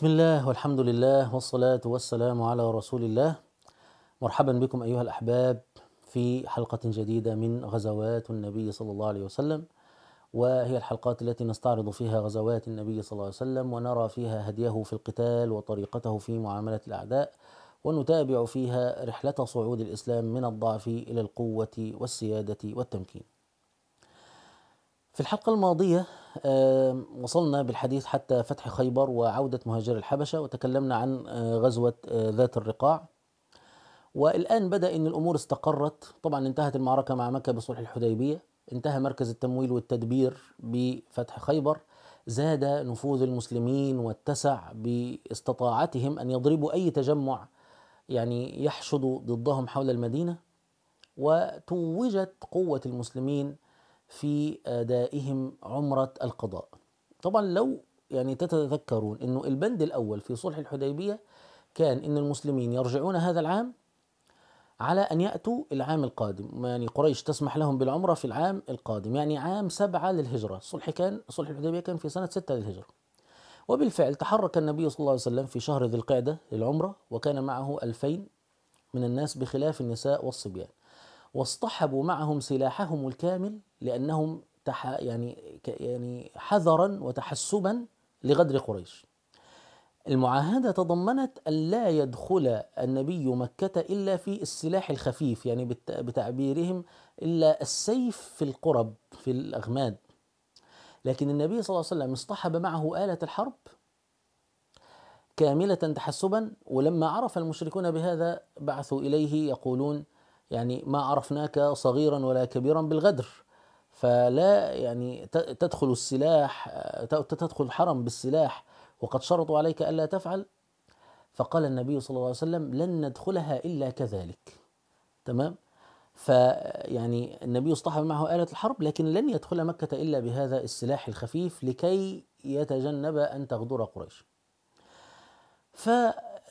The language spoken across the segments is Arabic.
بسم الله والحمد لله والصلاة والسلام على رسول الله مرحبا بكم أيها الأحباب في حلقة جديدة من غزوات النبي صلى الله عليه وسلم وهي الحلقات التي نستعرض فيها غزوات النبي صلى الله عليه وسلم ونرى فيها هديه في القتال وطريقته في معاملة الأعداء ونتابع فيها رحلة صعود الإسلام من الضعف إلى القوة والسيادة والتمكين في الحلقة الماضية وصلنا بالحديث حتى فتح خيبر وعودة مهاجر الحبشة وتكلمنا عن آه، غزوة آه، ذات الرقاع والآن بدأ أن الأمور استقرت طبعا انتهت المعركة مع مكة بصلح الحديبية انتهى مركز التمويل والتدبير بفتح خيبر زاد نفوذ المسلمين واتسع باستطاعتهم أن يضربوا أي تجمع يعني يحشد ضدهم حول المدينة وتوجت قوة المسلمين في أدائهم عمرة القضاء طبعا لو يعني تتذكرون أنه البند الأول في صلح الحديبية كان أن المسلمين يرجعون هذا العام على أن يأتوا العام القادم يعني قريش تسمح لهم بالعمرة في العام القادم يعني عام سبعة للهجرة الصلح كان صلح الحديبية كان في سنة ستة للهجرة وبالفعل تحرك النبي صلى الله عليه وسلم في شهر ذي القعدة للعمرة وكان معه ألفين من الناس بخلاف النساء والصبيان واصطحبوا معهم سلاحهم الكامل لأنهم تح يعني يعني حذرا وتحسبا لغدر قريش المعاهدة تضمنت ألا يدخل النبي مكة إلا في السلاح الخفيف يعني بتعبيرهم إلا السيف في القرب في الأغماد لكن النبي صلى الله عليه وسلم اصطحب معه آلة الحرب كاملة تحسبا ولما عرف المشركون بهذا بعثوا إليه يقولون يعني ما عرفناك صغيرا ولا كبيرا بالغدر فلا يعني تدخل السلاح تدخل الحرم بالسلاح وقد شرطوا عليك ألا تفعل فقال النبي صلى الله عليه وسلم لن ندخلها إلا كذلك تمام فيعني النبي اصطحب معه آلة الحرب لكن لن يدخل مكة إلا بهذا السلاح الخفيف لكي يتجنب أن تغدر قريش ف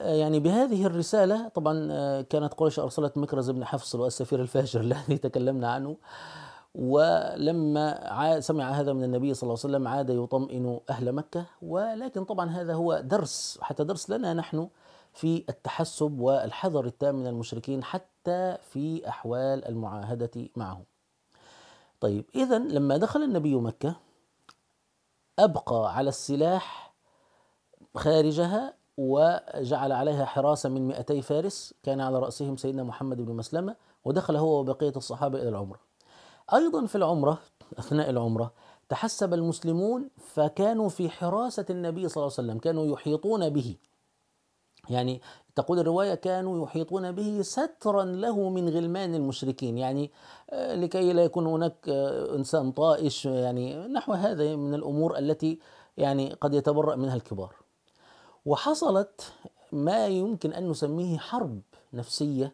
آه، يعني بهذه الرسالة طبعا آه، كانت قريش أرسلت مكرز بن حفص والسفير الفاجر الذي تكلمنا عنه ولما سمع هذا من النبي صلى الله عليه وسلم عاد يطمئن أهل مكة ولكن طبعا هذا هو درس حتى درس لنا نحن في التحسب والحذر التام من المشركين حتى في أحوال المعاهدة معهم طيب إذا لما دخل النبي مكة أبقى على السلاح خارجها وجعل عليها حراسة من 200 فارس كان على رأسهم سيدنا محمد بن مسلمة ودخل هو وبقية الصحابة إلى العمرة أيضا في العمرة أثناء العمرة تحسب المسلمون فكانوا في حراسة النبي صلى الله عليه وسلم كانوا يحيطون به يعني تقول الرواية كانوا يحيطون به سترا له من غلمان المشركين يعني آه، لكي لا يكون هناك آه، إنسان طائش يعني نحو هذا من الأمور التي يعني قد يتبرأ منها الكبار وحصلت ما يمكن أن نسميه حرب نفسية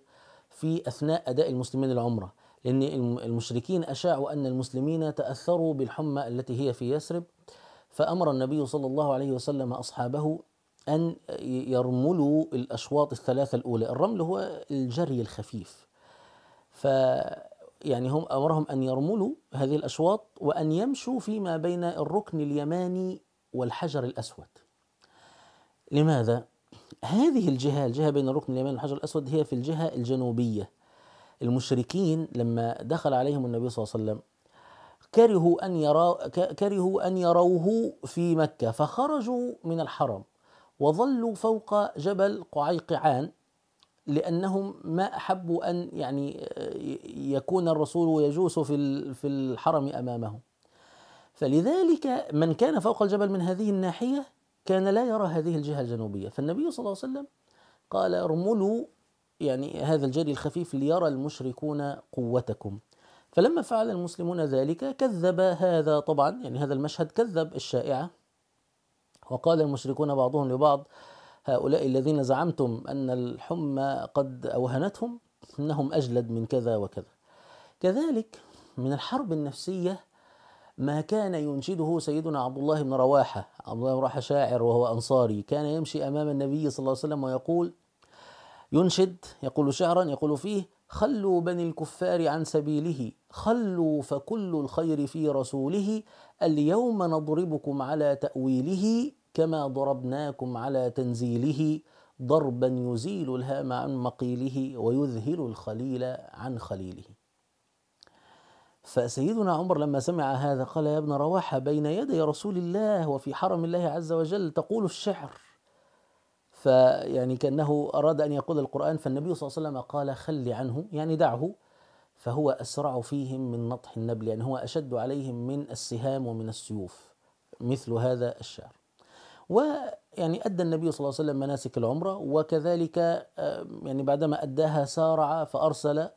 في أثناء أداء المسلمين العمرة لأن المشركين أشاعوا أن المسلمين تأثروا بالحمى التي هي في يثرب فأمر النبي صلى الله عليه وسلم أصحابه أن يرملوا الأشواط الثلاثة الأولى الرمل هو الجري الخفيف ف يعني هم أمرهم أن يرملوا هذه الأشواط وأن يمشوا فيما بين الركن اليماني والحجر الأسود لماذا؟ هذه الجهة الجهة بين الركن اليمين والحجر الأسود هي في الجهة الجنوبية المشركين لما دخل عليهم النبي صلى الله عليه وسلم كرهوا أن يروا كرهوا أن يروه في مكة فخرجوا من الحرم وظلوا فوق جبل قعيقعان لأنهم ما أحبوا أن يعني آه، يكون الرسول يجوس في في الحرم أمامهم فلذلك من كان فوق الجبل من هذه الناحية كان لا يرى هذه الجهة الجنوبية فالنبي صلى الله عليه وسلم قال ارملوا يعني هذا الجري الخفيف ليرى المشركون قوتكم فلما فعل المسلمون ذلك كذب هذا طبعا يعني هذا المشهد كذب الشائعة وقال المشركون بعضهم لبعض هؤلاء الذين زعمتم أن الحمى قد أوهنتهم إنهم أجلد من كذا وكذا كذلك من الحرب النفسية ما كان ينشده سيدنا عبد الله بن رواحة عبد الله بن رواحة شاعر وهو أنصاري كان يمشي أمام النبي صلى الله عليه وسلم ويقول ينشد يقول شعرا يقول فيه خلوا بني الكفار عن سبيله خلوا فكل الخير في رسوله اليوم نضربكم على تأويله كما ضربناكم على تنزيله ضربا يزيل الهام عن مقيله ويذهل الخليل عن خليله فسيدنا عمر لما سمع هذا قال يا ابن رواحة بين يدي رسول الله وفي حرم الله عز وجل تقول الشعر فيعني كأنه أراد أن يقول القرآن فالنبي صلى الله عليه وسلم قال خلي عنه يعني دعه فهو أسرع فيهم من نطح النبل يعني هو أشد عليهم من السهام ومن السيوف مثل هذا الشعر ويعني أدى النبي صلى الله عليه وسلم مناسك العمرة وكذلك آه، يعني بعدما أداها سارع فأرسل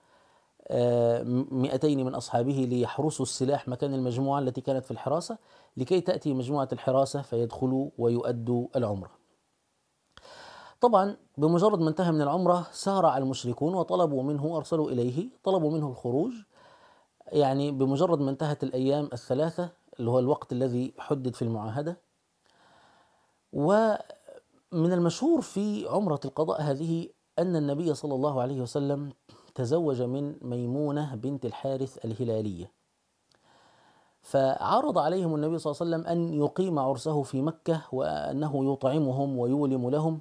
200 من أصحابه ليحرسوا السلاح مكان المجموعة التي كانت في الحراسة لكي تأتي مجموعة الحراسة فيدخلوا ويؤدوا العمرة طبعا بمجرد ما انتهى من العمرة سارع المشركون وطلبوا منه أرسلوا إليه طلبوا منه الخروج يعني بمجرد ما انتهت الأيام الثلاثة اللي هو الوقت الذي حدد في المعاهدة ومن المشهور في عمرة القضاء هذه أن النبي صلى الله عليه وسلم تزوج من ميمونة بنت الحارث الهلالية فعرض عليهم النبي صلى الله عليه وسلم أن يقيم عرسه في مكة وأنه يطعمهم ويولم لهم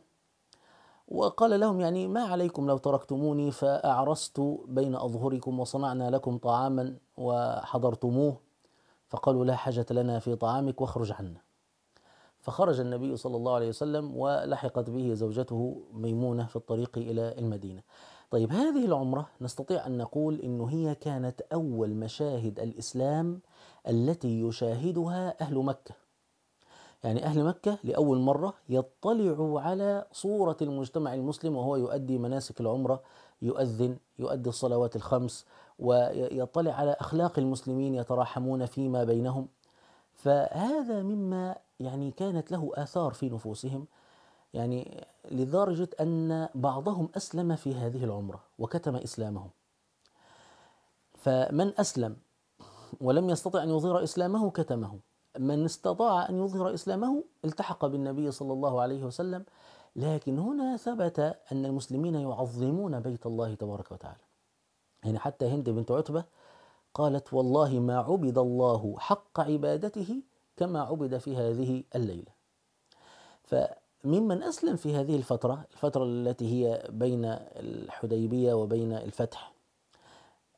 وقال لهم يعني ما عليكم لو تركتموني فأعرست بين أظهركم وصنعنا لكم طعاما وحضرتموه فقالوا لا حاجة لنا في طعامك واخرج عنا فخرج النبي صلى الله عليه وسلم ولحقت به زوجته ميمونة في الطريق إلى المدينة طيب هذه العمرة نستطيع أن نقول إنه هي كانت أول مشاهد الإسلام التي يشاهدها أهل مكة يعني أهل مكة لأول مرة يطلعوا على صورة المجتمع المسلم وهو يؤدي مناسك العمرة يؤذن يؤدي الصلوات الخمس ويطلع على أخلاق المسلمين يتراحمون فيما بينهم فهذا مما يعني كانت له آثار في نفوسهم يعني لدرجة أن بعضهم أسلم في هذه العمرة وكتم إسلامهم فمن أسلم ولم يستطع أن يظهر إسلامه كتمه من استطاع أن يظهر إسلامه التحق بالنبي صلى الله عليه وسلم لكن هنا ثبت أن المسلمين يعظمون بيت الله تبارك وتعالى يعني حتى هند بنت عتبة قالت والله ما عبد الله حق عبادته كما عبد في هذه الليلة ف ممن أسلم في هذه الفترة الفترة التي هي بين الحديبية وبين الفتح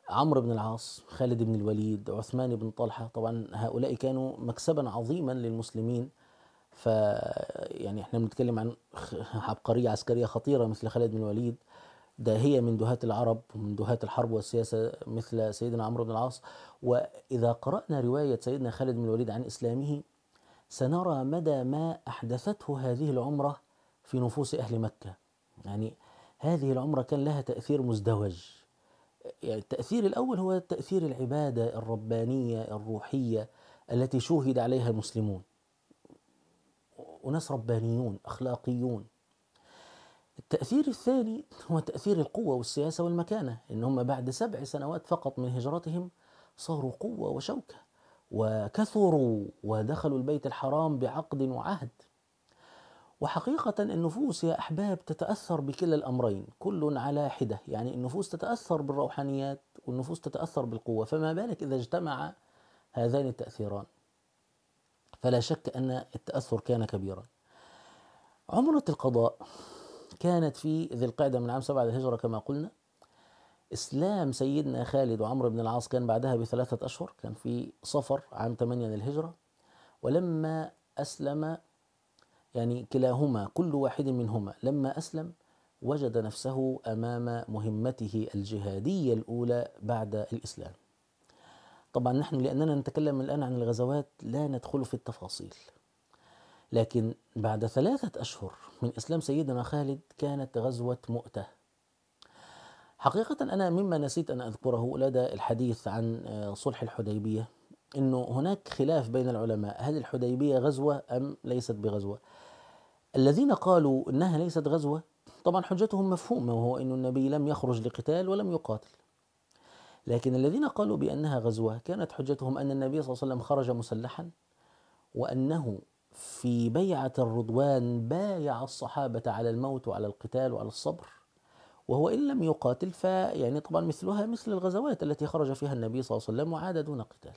عمرو بن العاص خالد بن الوليد عثمان بن طلحة طبعا هؤلاء كانوا مكسبا عظيما للمسلمين ف يعني احنا بنتكلم عن عبقرية عسكرية خطيرة مثل خالد بن الوليد ده هي من دهات العرب ومن دهات الحرب والسياسة مثل سيدنا عمرو بن العاص وإذا قرأنا رواية سيدنا خالد بن الوليد عن إسلامه سنرى مدى ما أحدثته هذه العمرة في نفوس أهل مكة يعني هذه العمرة كان لها تأثير مزدوج يعني التأثير الأول هو تأثير العبادة الربانية الروحية التي شوهد عليها المسلمون أناس ربانيون أخلاقيون التأثير الثاني هو تأثير القوة والسياسة والمكانة إن هم بعد سبع سنوات فقط من هجرتهم صاروا قوة وشوكة وكثروا ودخلوا البيت الحرام بعقد وعهد وحقيقة النفوس يا أحباب تتأثر بكلا الأمرين كل على حدة يعني النفوس تتأثر بالروحانيات والنفوس تتأثر بالقوة فما بالك إذا اجتمع هذان التأثيران فلا شك أن التأثر كان كبيرا عمرة القضاء كانت في ذي القعدة من عام سبعة للهجرة كما قلنا اسلام سيدنا خالد وعمرو بن العاص كان بعدها بثلاثه اشهر كان في صفر عام 8 للهجره ولما اسلم يعني كلاهما كل واحد منهما لما اسلم وجد نفسه امام مهمته الجهاديه الاولى بعد الاسلام. طبعا نحن لاننا نتكلم الان عن الغزوات لا ندخل في التفاصيل. لكن بعد ثلاثه اشهر من اسلام سيدنا خالد كانت غزوه مؤته حقيقة أنا مما نسيت أن أذكره لدى الحديث عن آه، صلح الحديبية أنه هناك خلاف بين العلماء هل الحديبية غزوة أم ليست بغزوة الذين قالوا أنها ليست غزوة طبعا حجتهم مفهومة وهو أن النبي لم يخرج لقتال ولم يقاتل لكن الذين قالوا بأنها غزوة كانت حجتهم أن النبي صلى الله عليه وسلم خرج مسلحا وأنه في بيعة الرضوان بايع الصحابة على الموت وعلى القتال وعلى الصبر وهو إن لم يقاتل فيعني طبعا مثلها مثل الغزوات التي خرج فيها النبي صلى الله عليه وسلم وعاد دون قتال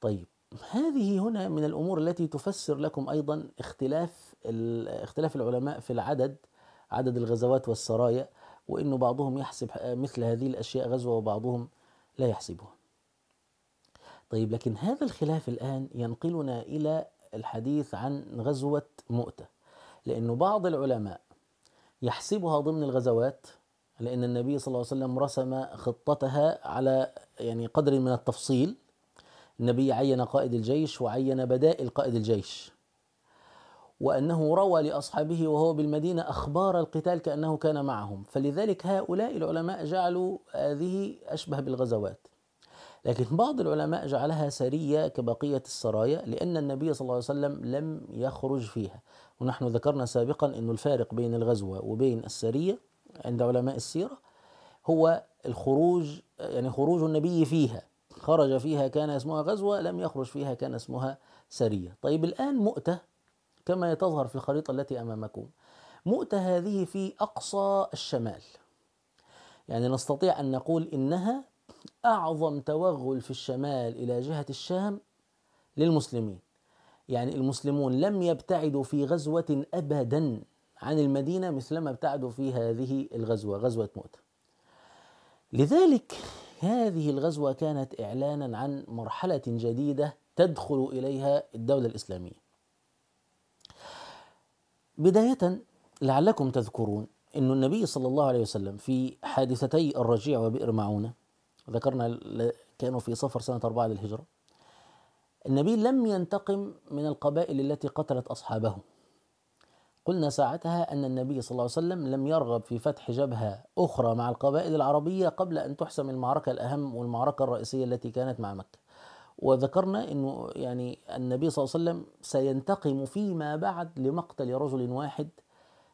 طيب هذه هنا من الأمور التي تفسر لكم أيضا اختلاف اختلاف العلماء في العدد عدد الغزوات والسرايا وإنه بعضهم يحسب مثل هذه الأشياء غزوة وبعضهم لا يحسبها طيب لكن هذا الخلاف الآن ينقلنا إلى الحديث عن غزوة مؤتة لأنه بعض العلماء يحسبها ضمن الغزوات لأن النبي صلى الله عليه وسلم رسم خطتها على يعني قدر من التفصيل النبي عين قائد الجيش وعين بدائل قائد الجيش وأنه روى لأصحابه وهو بالمدينة أخبار القتال كأنه كان معهم فلذلك هؤلاء العلماء جعلوا هذه أشبه بالغزوات لكن بعض العلماء جعلها سرية كبقية السرايا لأن النبي صلى الله عليه وسلم لم يخرج فيها ونحن ذكرنا سابقا أن الفارق بين الغزوة وبين السرية عند علماء السيرة هو الخروج يعني خروج النبي فيها خرج فيها كان اسمها غزوة لم يخرج فيها كان اسمها سرية طيب الآن مؤتة كما تظهر في الخريطة التي أمامكم مؤتة هذه في أقصى الشمال يعني نستطيع أن نقول إنها أعظم توغل في الشمال إلى جهة الشام للمسلمين يعني المسلمون لم يبتعدوا في غزوة أبدا عن المدينة مثلما ابتعدوا في هذه الغزوة غزوة مؤتة لذلك هذه الغزوة كانت إعلانا عن مرحلة جديدة تدخل إليها الدولة الإسلامية بداية لعلكم تذكرون أن النبي صلى الله عليه وسلم في حادثتي الرجيع وبئر معونه ذكرنا كانوا في صفر سنة أربعة للهجرة النبي لم ينتقم من القبائل التي قتلت أصحابه قلنا ساعتها أن النبي صلى الله عليه وسلم لم يرغب في فتح جبهة أخرى مع القبائل العربية قبل أن تحسم المعركة الأهم والمعركة الرئيسية التي كانت مع مكة وذكرنا أنه يعني النبي صلى الله عليه وسلم سينتقم فيما بعد لمقتل رجل واحد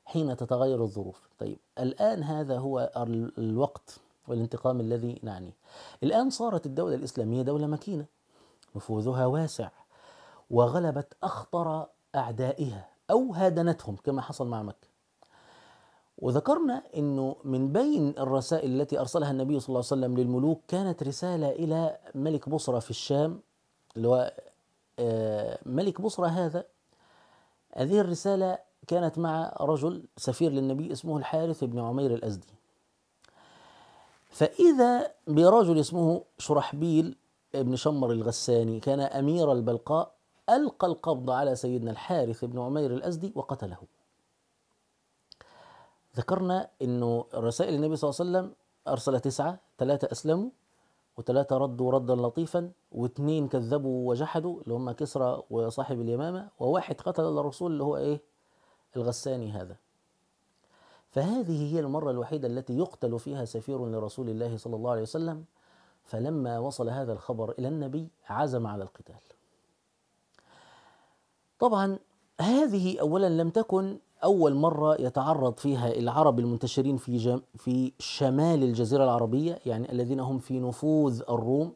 حين تتغير الظروف طيب الآن هذا هو الوقت والانتقام الذي نعنيه الآن صارت الدولة الإسلامية دولة مكينة نفوذها واسع وغلبت أخطر أعدائها أو هادنتهم كما حصل مع مكة وذكرنا أنه من بين الرسائل التي أرسلها النبي صلى الله عليه وسلم للملوك كانت رسالة إلى ملك بصرة في الشام اللي هو آه، ملك بصرة هذا هذه الرسالة كانت مع رجل سفير للنبي اسمه الحارث بن عمير الأزدي فإذا برجل اسمه شرحبيل بن شمر الغساني كان أمير البلقاء ألقى القبض على سيدنا الحارث بن عمير الأزدي وقتله ذكرنا أنه رسائل النبي صلى الله عليه وسلم أرسل تسعة ثلاثة أسلموا وثلاثة ردوا ردا لطيفا واثنين كذبوا وجحدوا اللي هم كسرى وصاحب اليمامة وواحد قتل الرسول اللي هو إيه الغساني هذا فهذه هي المرة الوحيدة التي يقتل فيها سفير لرسول الله صلى الله عليه وسلم فلما وصل هذا الخبر إلى النبي عزم على القتال طبعا هذه أولا لم تكن أول مرة يتعرض فيها العرب المنتشرين في جم في شمال الجزيرة العربية يعني الذين هم في نفوذ الروم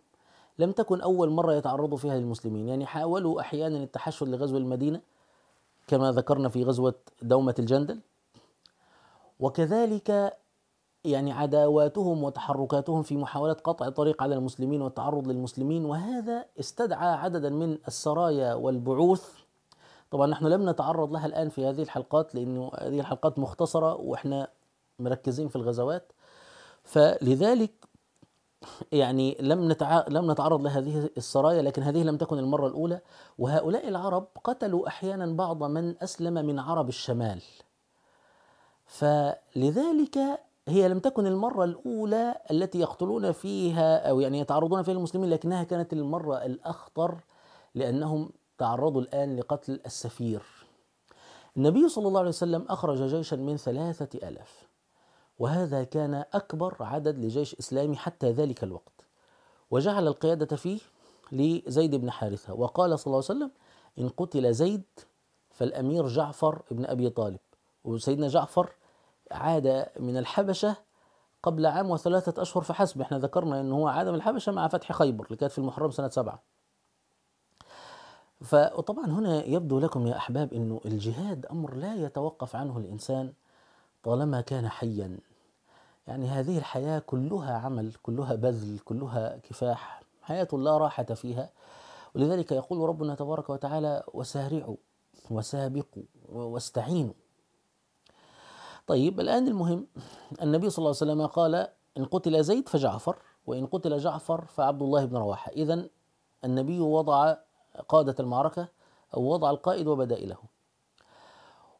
لم تكن أول مرة يتعرضوا فيها للمسلمين يعني حاولوا أحيانا التحشد لغزو المدينة كما ذكرنا في غزوة دومة الجندل وكذلك يعني عداواتهم وتحركاتهم في محاولة قطع الطريق على المسلمين والتعرض للمسلمين وهذا استدعى عددا من السرايا والبعوث طبعا نحن لم نتعرض لها الآن في هذه الحلقات لأنه هذه الحلقات مختصرة وإحنا مركزين في الغزوات فلذلك يعني لم نتع... لم نتعرض لهذه السرايا لكن هذه لم تكن المرة الأولى وهؤلاء العرب قتلوا أحيانا بعض من أسلم من عرب الشمال فلذلك هي لم تكن المرة الأولى التي يقتلون فيها أو يعني يتعرضون فيها المسلمين لكنها كانت المرة الأخطر لأنهم تعرضوا الآن لقتل السفير النبي صلى الله عليه وسلم أخرج جيشا من ثلاثة ألاف وهذا كان أكبر عدد لجيش إسلامي حتى ذلك الوقت وجعل القيادة فيه لزيد بن حارثة وقال صلى الله عليه وسلم إن قتل زيد فالأمير جعفر بن أبي طالب وسيدنا جعفر عاد من الحبشة قبل عام وثلاثة أشهر فحسب احنا ذكرنا أنه هو عاد من الحبشة مع فتح خيبر اللي كانت في المحرم سنة سبعة فطبعا هنا يبدو لكم يا أحباب أنه الجهاد أمر لا يتوقف عنه الإنسان طالما كان حيا يعني هذه الحياة كلها عمل كلها بذل كلها كفاح حياة لا راحة فيها ولذلك يقول ربنا تبارك وتعالى وسارعوا وسابقوا واستعينوا طيب الآن المهم النبي صلى الله عليه وسلم قال إن قتل زيد فجعفر وإن قتل جعفر فعبد الله بن رواحة إذا النبي وضع قادة المعركة أو وضع القائد وبدائله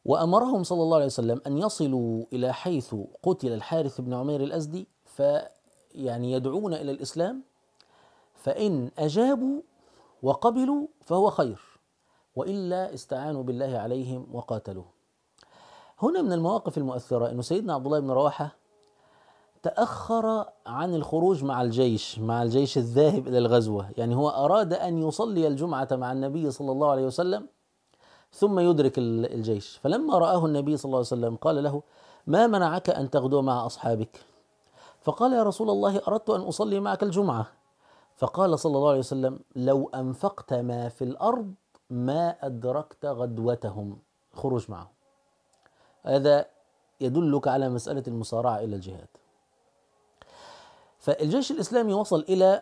وأمرهم صلى الله عليه وسلم أن يصلوا إلى حيث قتل الحارث بن عمير الأزدي ف يعني يدعون إلى الإسلام فإن أجابوا وقبلوا فهو خير وإلا استعانوا بالله عليهم وقاتلوه هنا من المواقف المؤثرة أنه سيدنا عبد الله بن رواحة تأخر عن الخروج مع الجيش مع الجيش الذاهب إلى الغزوة يعني هو أراد أن يصلي الجمعة مع النبي صلى الله عليه وسلم ثم يدرك الجيش فلما رآه النبي صلى الله عليه وسلم قال له ما منعك أن تغدو مع أصحابك فقال يا رسول الله أردت أن أصلي معك الجمعة فقال صلى الله عليه وسلم لو أنفقت ما في الأرض ما أدركت غدوتهم خروج معهم هذا يدلك على مسألة المصارعة إلى الجهاد فالجيش الإسلامي وصل إلى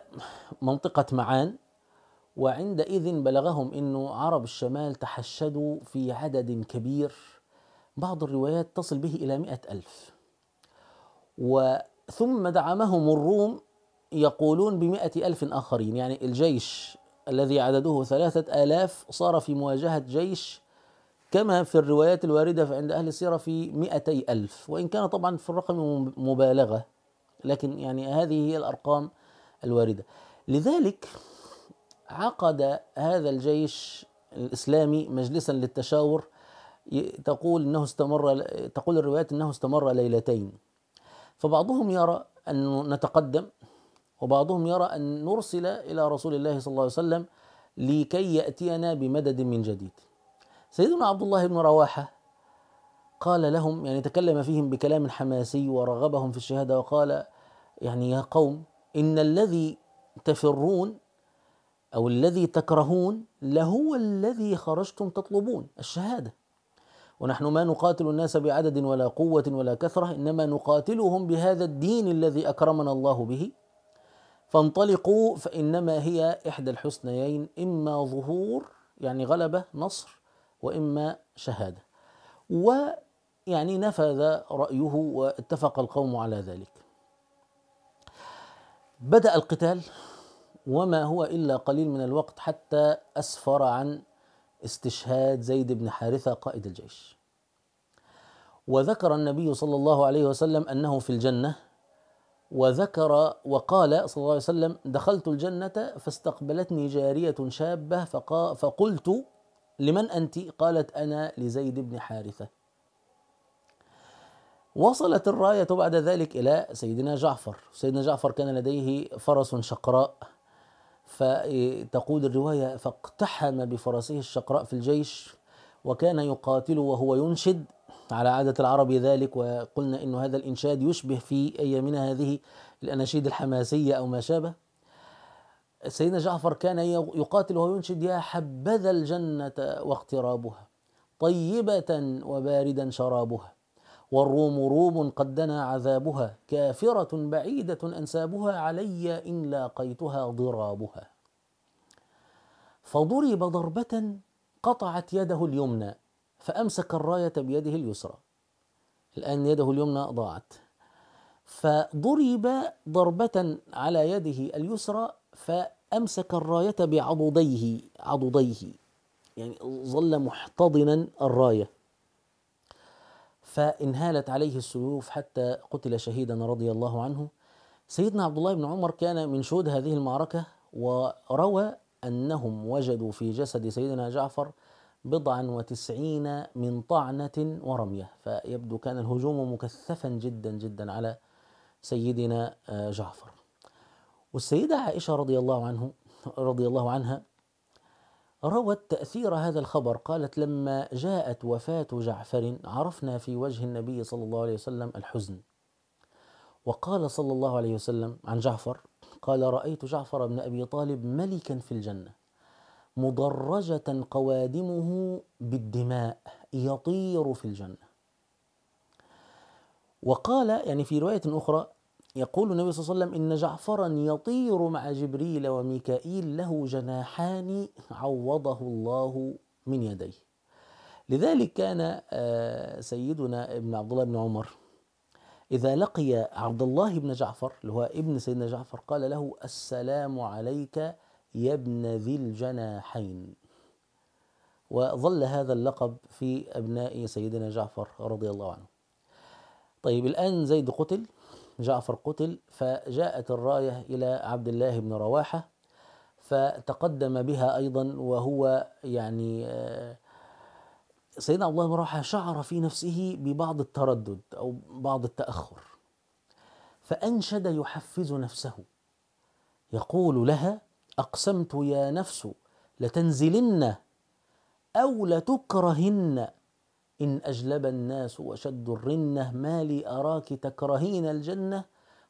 منطقة معان وعندئذ بلغهم أن عرب الشمال تحشدوا في عدد كبير بعض الروايات تصل به إلى مئة ألف وثم دعمهم الروم يقولون بمئة ألف آخرين يعني الجيش الذي عدده ثلاثة آلاف صار في مواجهة جيش كما في الروايات الواردة عند أهل السيرة في مئتي ألف وإن كان طبعا في الرقم مبالغة لكن يعني هذه هي الأرقام الواردة لذلك عقد هذا الجيش الإسلامي مجلسا للتشاور تقول انه استمر تقول الروايات انه استمر ليلتين فبعضهم يرى ان نتقدم وبعضهم يرى ان نرسل الى رسول الله صلى الله عليه وسلم لكي ياتينا بمدد من جديد سيدنا عبد الله بن رواحة قال لهم يعني تكلم فيهم بكلام حماسي ورغبهم في الشهادة وقال يعني يا قوم إن الذي تفرون أو الذي تكرهون لهو الذي خرجتم تطلبون الشهادة ونحن ما نقاتل الناس بعدد ولا قوة ولا كثرة إنما نقاتلهم بهذا الدين الذي أكرمنا الله به فانطلقوا فإنما هي إحدى الحسنيين إما ظهور يعني غلبة نصر وإما شهادة ويعني نفذ رأيه واتفق القوم على ذلك بدأ القتال وما هو إلا قليل من الوقت حتى أسفر عن استشهاد زيد بن حارثة قائد الجيش وذكر النبي صلى الله عليه وسلم أنه في الجنة وذكر وقال صلى الله عليه وسلم دخلت الجنة فاستقبلتني جارية شابة فقلت لمن أنت؟ قالت أنا لزيد بن حارثة وصلت الراية بعد ذلك إلى سيدنا جعفر سيدنا جعفر كان لديه فرس شقراء فتقول الرواية فاقتحم بفرسه الشقراء في الجيش وكان يقاتل وهو ينشد على عادة العرب ذلك وقلنا أن هذا الإنشاد يشبه في أيامنا هذه الأناشيد الحماسية أو ما شابه سيدنا جعفر كان يقاتل وهو ينشد يا حبذا الجنة واقترابها طيبة وباردا شرابها والروم روم قد دنا عذابها كافرة بعيدة أنسابها علي إن لاقيتها ضرابها فضرب ضربة قطعت يده اليمنى فأمسك الراية بيده اليسرى الآن يده اليمنى ضاعت فضرب ضربة على يده اليسرى فأمسك الراية بعضديه عضديه يعني ظل محتضنا الراية فانهالت عليه السيوف حتى قتل شهيدا رضي الله عنه سيدنا عبد الله بن عمر كان من شهود هذه المعركة وروى أنهم وجدوا في جسد سيدنا جعفر بضعا وتسعين من طعنة ورمية فيبدو كان الهجوم مكثفا جدا جدا على سيدنا جعفر والسيدة عائشة رضي الله عنه رضي الله عنها روت تأثير هذا الخبر قالت لما جاءت وفاة جعفر عرفنا في وجه النبي صلى الله عليه وسلم الحزن وقال صلى الله عليه وسلم عن جعفر قال رأيت جعفر بن أبي طالب ملكا في الجنة مضرجة قوادمه بالدماء يطير في الجنة وقال يعني في رواية أخرى يقول النبي صلى الله عليه وسلم إن جعفرا يطير مع جبريل وميكائيل له جناحان عوضه الله من يديه لذلك كان آه، سيدنا ابن عبد الله بن عمر إذا لقي عبد الله بن جعفر اللي هو ابن سيدنا جعفر قال له السلام عليك يا ابن ذي الجناحين وظل هذا اللقب في أبناء سيدنا جعفر رضي الله عنه طيب الآن زيد قتل جعفر قتل فجاءت الراية إلى عبد الله بن رواحة فتقدم بها أيضا وهو يعني آه، سيدنا عبد الله بن رواحة شعر في نفسه ببعض التردد أو بعض التأخر فأنشد يحفز نفسه يقول لها أقسمت يا نفس لتنزلن أو لتكرهن إن أجلب الناس وشد الرنة ما لي أراك تكرهين الجنة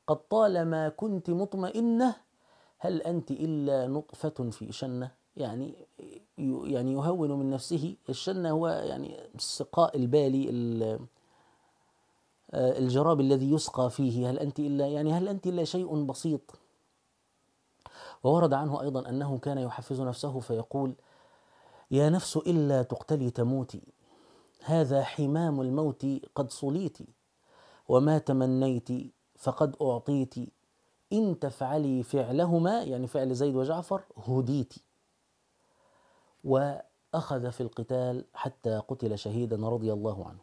قد طالما كنت مطمئنة هل أنت إلا نطفة في شنة يعني يعني يهون من نفسه الشنة هو يعني السقاء البالي الجراب الذي يسقى فيه هل أنت إلا يعني هل أنت إلا شيء بسيط وورد عنه أيضا أنه كان يحفز نفسه فيقول يا نفس إلا تقتلي تموتي هذا حمام الموت قد صليت وما تمنيت فقد أعطيت إن تفعلي فعلهما يعني فعل زيد وجعفر هديت وأخذ في القتال حتى قتل شهيدا رضي الله عنه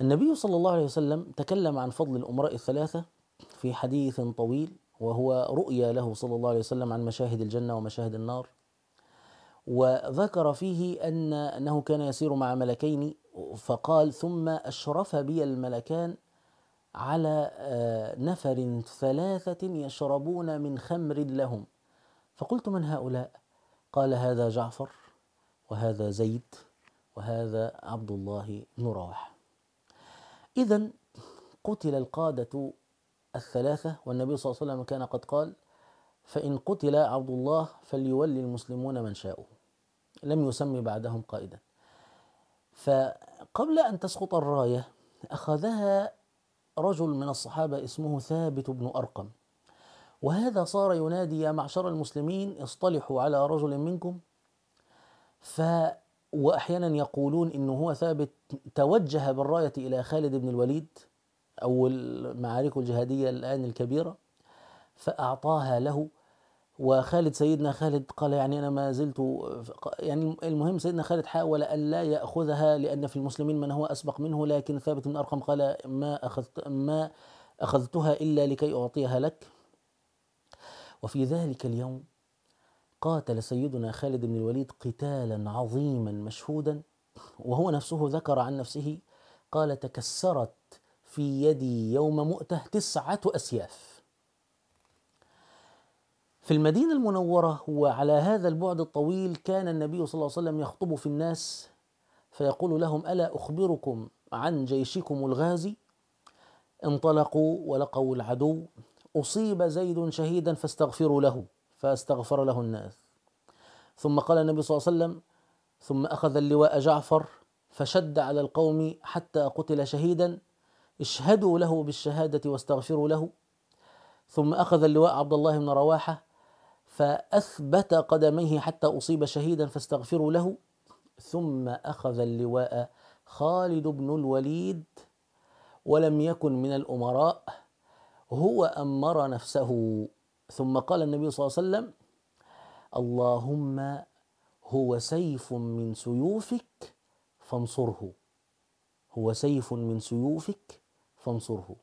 النبي صلى الله عليه وسلم تكلم عن فضل الأمراء الثلاثة في حديث طويل وهو رؤيا له صلى الله عليه وسلم عن مشاهد الجنة ومشاهد النار وذكر فيه أن أنه كان يسير مع ملكين فقال ثم أشرف بي الملكان على آه، نفر ثلاثة يشربون من خمر لهم فقلت من هؤلاء قال هذا جعفر وهذا زيد وهذا عبد الله بن رواح إذا قتل القادة الثلاثة والنبي صلى الله عليه وسلم كان قد قال فإن قتل عبد الله فليولي المسلمون من شاءوا لم يسمي بعدهم قائدا فقبل أن تسقط الراية أخذها رجل من الصحابة اسمه ثابت بن أرقم وهذا صار ينادي يا معشر المسلمين اصطلحوا على رجل منكم ف واحيانا يقولون انه هو ثابت توجه بالرايه الى خالد بن الوليد او المعارك الجهاديه الان الكبيره فاعطاها له وخالد سيدنا خالد قال يعني أنا ما زلت يعني المهم سيدنا خالد حاول ان لا يأخذها لأن في المسلمين من هو أسبق منه لكن ثابت بن أرقم قال ما أخذت ما أخذتها إلا لكي أعطيها لك وفي ذلك اليوم قاتل سيدنا خالد بن الوليد قتالا عظيما مشهودا وهو نفسه ذكر عن نفسه قال تكسرت في يدي يوم مؤته تسعة أسياف في المدينة المنورة وعلى هذا البعد الطويل كان النبي صلى الله عليه وسلم يخطب في الناس فيقول لهم ألا أخبركم عن جيشكم الغازي انطلقوا ولقوا العدو أصيب زيد شهيدا فاستغفروا له فاستغفر له الناس ثم قال النبي صلى الله عليه وسلم ثم أخذ اللواء جعفر فشد على القوم حتى قتل شهيدا اشهدوا له بالشهادة واستغفروا له ثم أخذ اللواء عبد الله بن رواحة فأثبت قدميه حتى أصيب شهيدا فاستغفروا له ثم أخذ اللواء خالد بن الوليد ولم يكن من الأمراء هو أمر نفسه ثم قال النبي صلى الله عليه وسلم اللهم هو سيف من سيوفك فانصره هو سيف من سيوفك فانصره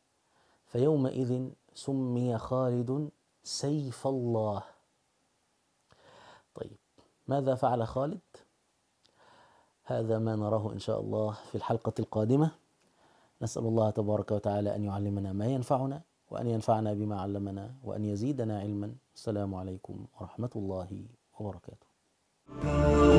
فيومئذ سمي خالد سيف الله طيب ماذا فعل خالد؟ هذا ما نراه إن شاء الله في الحلقة القادمة نسأل الله تبارك وتعالى أن يعلمنا ما ينفعنا وأن ينفعنا بما علمنا وأن يزيدنا علما السلام عليكم ورحمة الله وبركاته